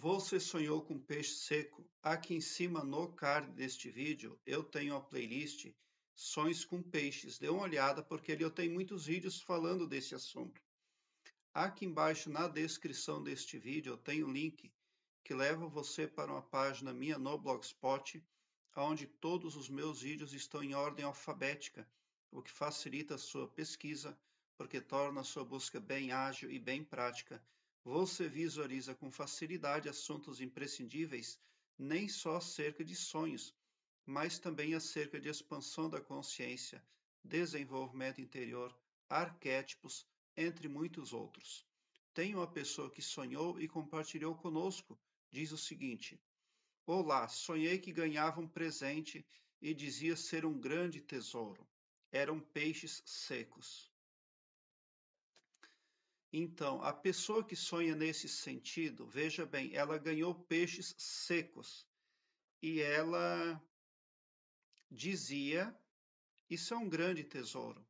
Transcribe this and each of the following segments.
Você sonhou com peixe seco? Aqui em cima no card deste vídeo eu tenho a playlist Sonhos com Peixes. Dê uma olhada porque ali eu tenho muitos vídeos falando desse assunto. Aqui embaixo na descrição deste vídeo eu tenho um link que leva você para uma página minha no Blogspot, onde todos os meus vídeos estão em ordem alfabética, o que facilita a sua pesquisa, porque torna a sua busca bem ágil e bem prática você visualiza com facilidade assuntos imprescindíveis, nem só acerca de sonhos, mas também acerca de expansão da consciência, desenvolvimento interior, arquétipos, entre muitos outros. Tem uma pessoa que sonhou e compartilhou conosco, diz o seguinte: Olá, sonhei que ganhava um presente e dizia ser um grande tesouro. Eram peixes secos. Então, a pessoa que sonha nesse sentido, veja bem, ela ganhou peixes secos e ela dizia: Isso é um grande tesouro.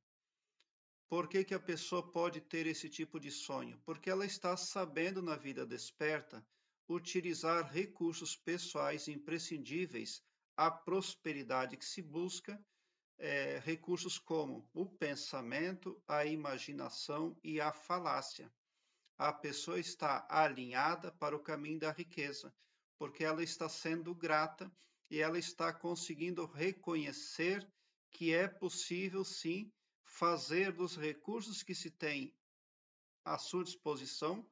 Por que, que a pessoa pode ter esse tipo de sonho? Porque ela está sabendo na vida desperta utilizar recursos pessoais imprescindíveis à prosperidade que se busca é, recursos como o pensamento, a imaginação e a falácia. A pessoa está alinhada para o caminho da riqueza, porque ela está sendo grata e ela está conseguindo reconhecer que é possível sim fazer dos recursos que se tem à sua disposição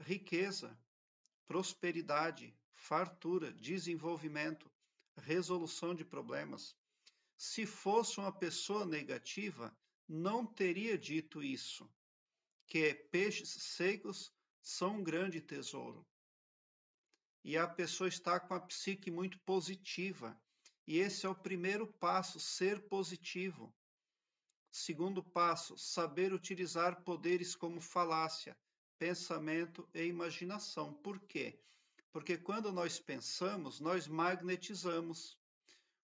riqueza, prosperidade, fartura, desenvolvimento, resolução de problemas se fosse uma pessoa negativa, não teria dito isso, que peixes secos são um grande tesouro. E a pessoa está com a psique muito positiva, e esse é o primeiro passo, ser positivo. Segundo passo, saber utilizar poderes como falácia, pensamento e imaginação. Por quê? Porque quando nós pensamos, nós magnetizamos.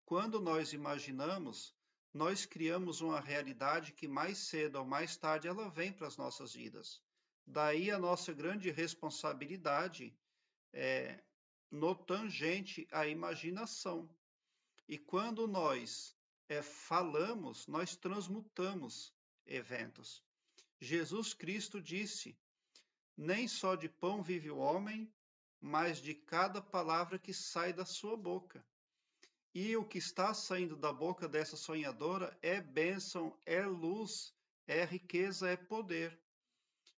Quando nós imaginamos, nós criamos uma realidade que mais cedo ou mais tarde ela vem para as nossas vidas. Daí a nossa grande responsabilidade é, no tangente à imaginação. E quando nós é, falamos, nós transmutamos eventos. Jesus Cristo disse: Nem só de pão vive o homem, mas de cada palavra que sai da sua boca. E o que está saindo da boca dessa sonhadora é bênção, é luz, é riqueza, é poder.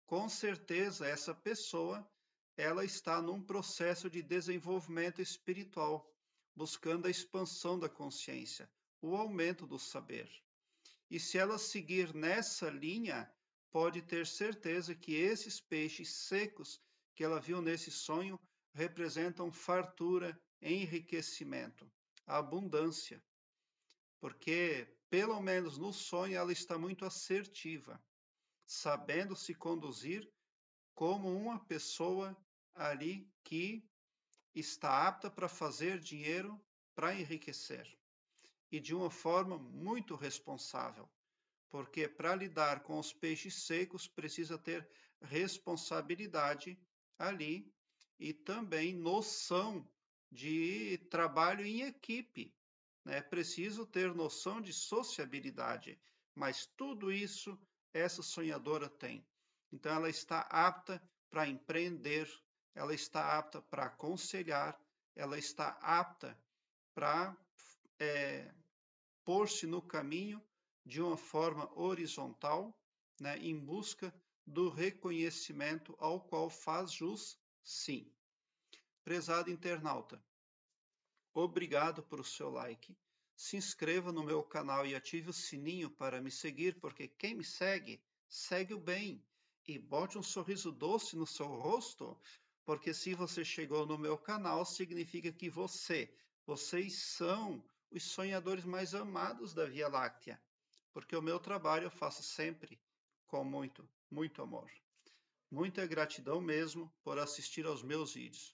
Com certeza, essa pessoa ela está num processo de desenvolvimento espiritual, buscando a expansão da consciência, o aumento do saber. E se ela seguir nessa linha, pode ter certeza que esses peixes secos que ela viu nesse sonho representam fartura, enriquecimento abundância, porque, pelo menos no sonho, ela está muito assertiva, sabendo se conduzir como uma pessoa ali que está apta para fazer dinheiro para enriquecer e de uma forma muito responsável, porque para lidar com os peixes secos precisa ter responsabilidade ali e também noção de trabalho em equipe. É preciso ter noção de sociabilidade, mas tudo isso essa sonhadora tem. Então, ela está apta para empreender, ela está apta para aconselhar, ela está apta para é, eh, pôr-se no caminho de uma forma horizontal, né, em busca do reconhecimento ao qual faz jus, sim. Prezado internauta, obrigado por seu like. Se inscreva no meu canal e ative o sininho para me seguir, porque quem me segue, segue o bem. E bote um sorriso doce no seu rosto, porque se você chegou no meu canal, significa que você, vocês são os sonhadores mais amados da Via Láctea, porque o meu trabalho eu faço sempre com muito, muito amor. Muita gratidão mesmo por assistir aos meus vídeos.